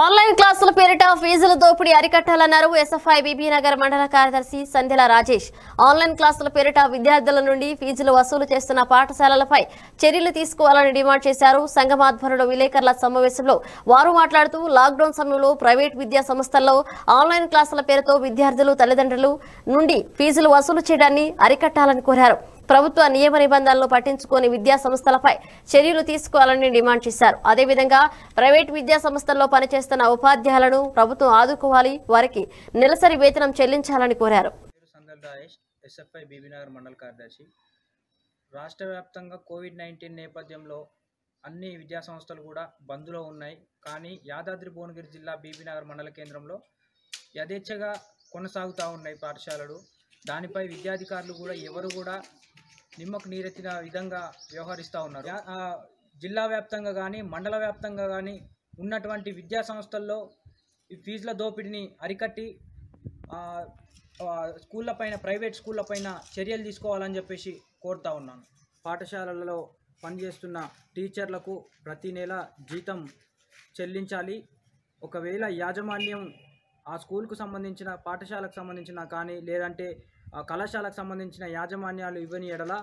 online క్లాసుల పేరిట ఫీజుల దోపిడీ అరికట్టాలన్నారు ఎస్ఎఫ్ఐ నగర్ మండల కార్యదర్శి సంధ్యల రాజేష్ ఆన్లైన్ క్లాసుల పేరిట విద్యార్థుల నుండి ఫీజులు వసూలు చేస్తున్న పాఠశాలలపై చర్యలు తీసుకోవాలని డిమాండ్ చేశారు సంఘమాధ్వర్యంలో విలేకరుల సమావేశంలో వారు మాట్లాడుతూ లాక్డౌన్ సమయంలో ప్రైవేట్ విద్యా సంస్థల్లో ఆన్లైన్ క్లాసుల పేరుతో విద్యార్థులు తల్లిదండ్రులు నుండి ఫీజులు వసూలు చేయడాన్ని అరికట్టాలని కోరారు ప్రభుత్వ నియమ నిబంధనలు పట్టించుకోని విద్యా సంస్థలపై చర్యలు తీసుకోవాలని డిమాండ్ చేశారు అదేవిధంగా ప్రైవేట్ విద్యా సంస్థల్లో పనిచేస్తున్న ఉపాధ్యాయులను ప్రభుత్వం ఆదుకోవాలి వారికి నెలసరి వేతనం చెల్లించాలని కోరారు రాష్ట్ర వ్యాప్తంగా కోవిడ్ నైన్టీన్ నేపథ్యంలో అన్ని విద్యా సంస్థలు కూడా బంద్లో ఉన్నాయి కానీ యాదాద్రి భువనగిరి జిల్లా బీబీనగర్ మండల కేంద్రంలో యథేచ్ఛగా కొనసాగుతూ ఉన్నాయి పాఠశాలలు దానిపై విద్యాధికారులు కూడా ఎవరు కూడా నిమ్మకు నీరెత్తిన విధంగా వ్యవహరిస్తూ ఉన్నారు జిల్లా వ్యాప్తంగా కానీ మండల వ్యాప్తంగా కానీ ఉన్నటువంటి విద్యా సంస్థల్లో ఈ ఫీజుల దోపిడీని అరికట్టి స్కూళ్ళ పైన ప్రైవేట్ స్కూళ్ళ పైన చర్యలు తీసుకోవాలని చెప్పేసి కోరుతా ఉన్నాను పాఠశాలలలో పనిచేస్తున్న టీచర్లకు ప్రతి నెల జీతం చెల్లించాలి ఒకవేళ యాజమాన్యం ఆ స్కూల్కు సంబంధించిన పాఠశాలకు సంబంధించిన కానీ లేదంటే కళాశాలకు సంబంధించిన యాజమాన్యాలు ఇవ్వని ఎడల